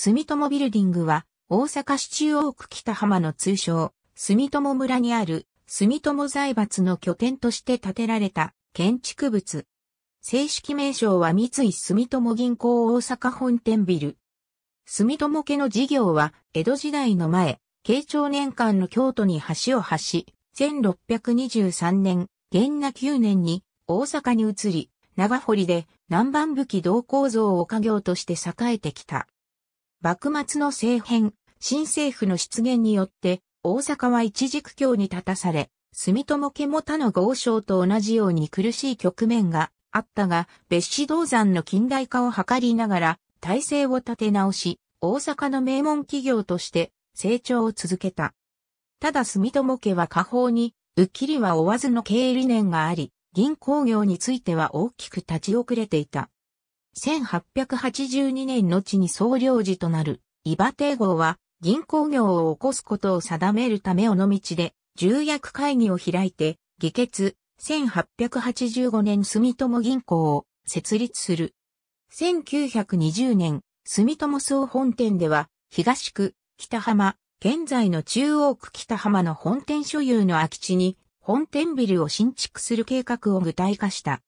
住友ビルディングは、大阪市中央区北浜の通称、住友村にある、住友財閥の拠点として建てられた建築物。正式名称は三井住友銀行大阪本店ビル。住友家の事業は、江戸時代の前、慶長年間の京都に橋を橋し、1623年、元那9年に大阪に移り、長堀で南蛮武器同構造を家業として栄えてきた。幕末の政変、新政府の出現によって、大阪は一軸境に立たされ、住友家も他の豪商と同じように苦しい局面があったが、別紙銅山の近代化を図りながら、体制を立て直し、大阪の名門企業として成長を続けた。ただ住友家は下方に、うっきりは追わずの経営理念があり、銀行業については大きく立ち遅れていた。1882年の地に総領事となる、伊庭帝号は、銀行業を起こすことを定めるため尾道で、重役会議を開いて、議決、1885年住友銀行を設立する。1920年、住友総本店では、東区、北浜、現在の中央区北浜の本店所有の空き地に、本店ビルを新築する計画を具体化した。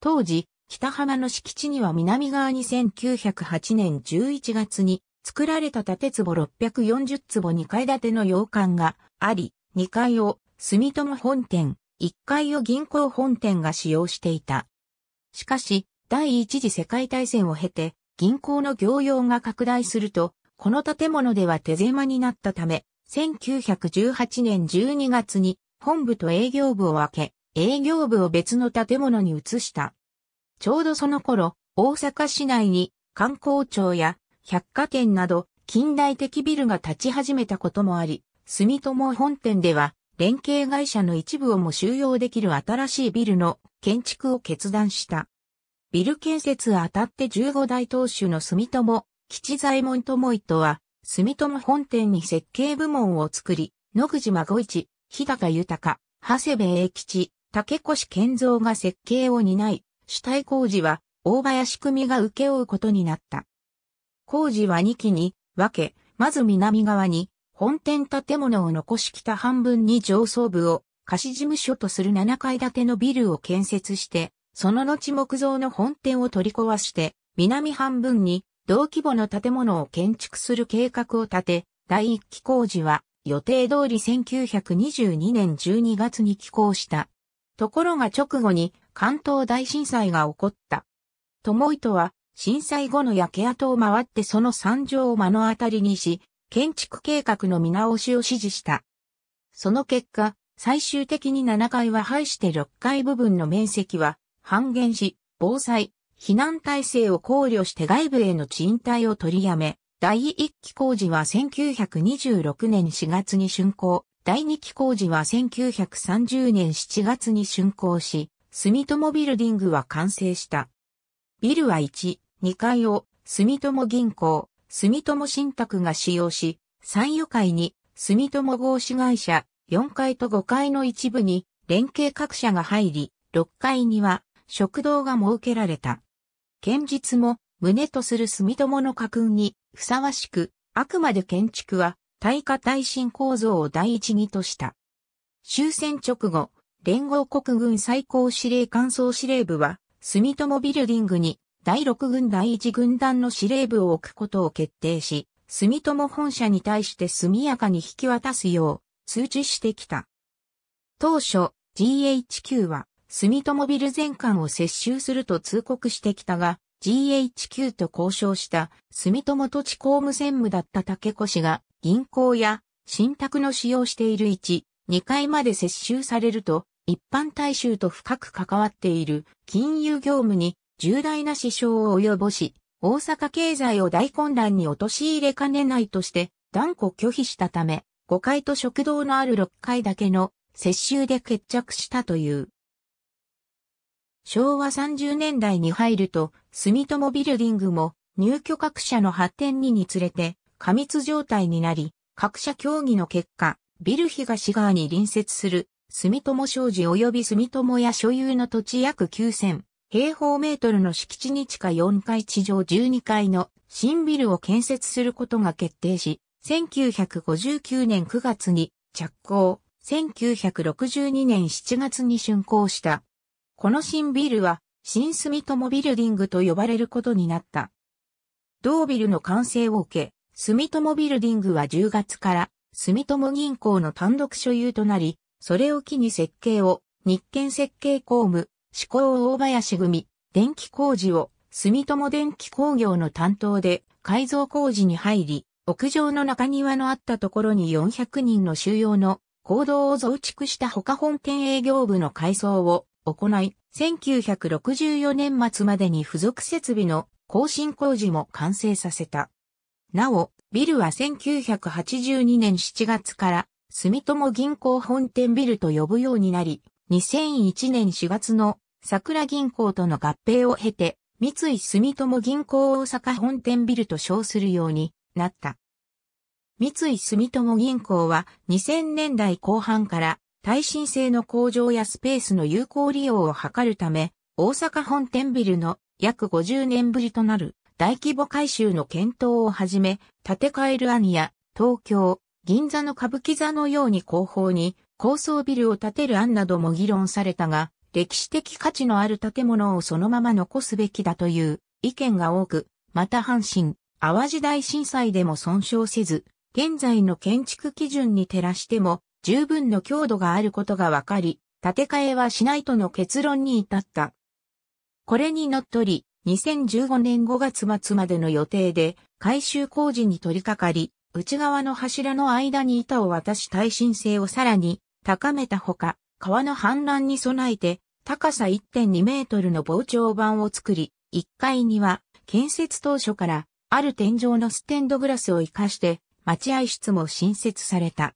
当時、北浜の敷地には南側に1908年11月に作られた建坪640坪2階建ての洋館があり、2階を住友本店、1階を銀行本店が使用していた。しかし、第一次世界大戦を経て、銀行の業用が拡大すると、この建物では手狭になったため、1918年12月に本部と営業部を分け、営業部を別の建物に移した。ちょうどその頃、大阪市内に観光庁や百貨店など近代的ビルが立ち始めたこともあり、住友本店では連携会社の一部をも収容できる新しいビルの建築を決断した。ビル建設あたって15代当主の住友、吉左衛門智とは、住友本店に設計部門を作り、野口孫一、日高豊、長谷部栄吉、竹越健三が設計を担い、主体工事は、大林組が請け負うことになった。工事は2期に分け、まず南側に、本店建物を残し北半分に上層部を貸し事務所とする7階建てのビルを建設して、その後木造の本店を取り壊して、南半分に同規模の建物を建築する計画を立て、第1期工事は予定通り1922年12月に起工した。ところが直後に関東大震災が起こった。友糸は震災後の焼け跡を回ってその惨状を目の当たりにし、建築計画の見直しを指示した。その結果、最終的に7階は廃して6階部分の面積は半減し、防災、避難体制を考慮して外部への賃貸を取りやめ、第1期工事は1926年4月に竣工、第2期工事は1930年7月に竣工し、住友ビルディングは完成した。ビルは1、2階を住友銀行、住友信託が使用し、3余階に住友合資会社、4階と5階の一部に連携各社が入り、6階には食堂が設けられた。堅実も胸とする住友の家訓にふさわしく、あくまで建築は耐火耐震構造を第一義とした。終戦直後、連合国軍最高司令官総司令部は、住友ビルディングに第6軍第1軍団の司令部を置くことを決定し、住友本社に対して速やかに引き渡すよう通知してきた。当初、GHQ は住友ビル全館を接収すると通告してきたが、GHQ と交渉した住友土地公務専務だった竹越が銀行や信託の使用している1、2階まで接収されると一般大衆と深く関わっている金融業務に重大な支障を及ぼし、大阪経済を大混乱に陥れかねないとして断固拒否したため、5階と食堂のある6階だけの接収で決着したという。昭和30年代に入ると、住友ビルディングも入居各社の発展ににつれて過密状態になり、各社協議の結果、ビル東側に隣接する住友商事及び住友屋所有の土地約9000平方メートルの敷地に地下4階地上12階の新ビルを建設することが決定し、1959年9月に着工、1962年7月に竣工した。この新ビルは新住友ビルディングと呼ばれることになった。同ビルの完成を受け、住友ビルディングは10月から住友銀行の単独所有となり、それを機に設計を、日建設計工務、志向大林組、電気工事を、住友電気工業の担当で改造工事に入り、屋上の中庭のあったところに400人の収容の行動を増築した他本店営業部の改装を行い、1964年末までに付属設備の更新工事も完成させた。なお、ビルは1982年7月から住友銀行本店ビルと呼ぶようになり、2001年4月の桜銀行との合併を経て、三井住友銀行大阪本店ビルと称するようになった。三井住友銀行は2000年代後半から耐震性の向上やスペースの有効利用を図るため、大阪本店ビルの約50年ぶりとなる大規模改修の検討をはじめ、建て替える案や東京、銀座の歌舞伎座のように後方に高層ビルを建てる案なども議論されたが、歴史的価値のある建物をそのまま残すべきだという意見が多く、また阪神、淡路大震災でも損傷せず、現在の建築基準に照らしても十分の強度があることが分かり、建て替えはしないとの結論に至った。これにのっとり、2015年5月末までの予定で改修工事に取り掛かり、内側の柱の間に板を渡し耐震性をさらに高めたほか、川の氾濫に備えて高さ1.2メートルの膨張板を作り、1階には建設当初からある天井のステンドグラスを活かして待合室も新設された。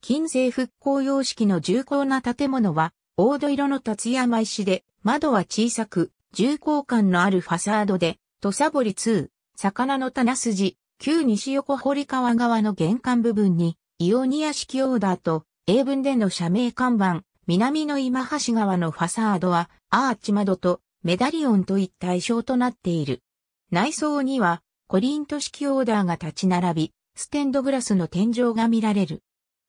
近世復興様式の重厚な建物は、黄土色の立山石で、窓は小さく、重厚感のあるファサードで、土砂堀2、魚の棚筋、旧西横堀川側の玄関部分に、イオニア式オーダーと、英文での社名看板、南の今橋川のファサードは、アーチ窓とメダリオンといった対象となっている。内装には、コリント式オーダーが立ち並び、ステンドグラスの天井が見られる。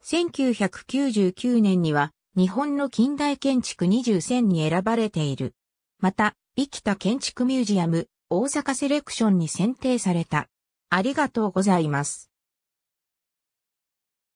1999年には、日本の近代建築20選に選ばれている。また、生きた建築ミュージアム、大阪セレクションに選定された。ありがとうございます。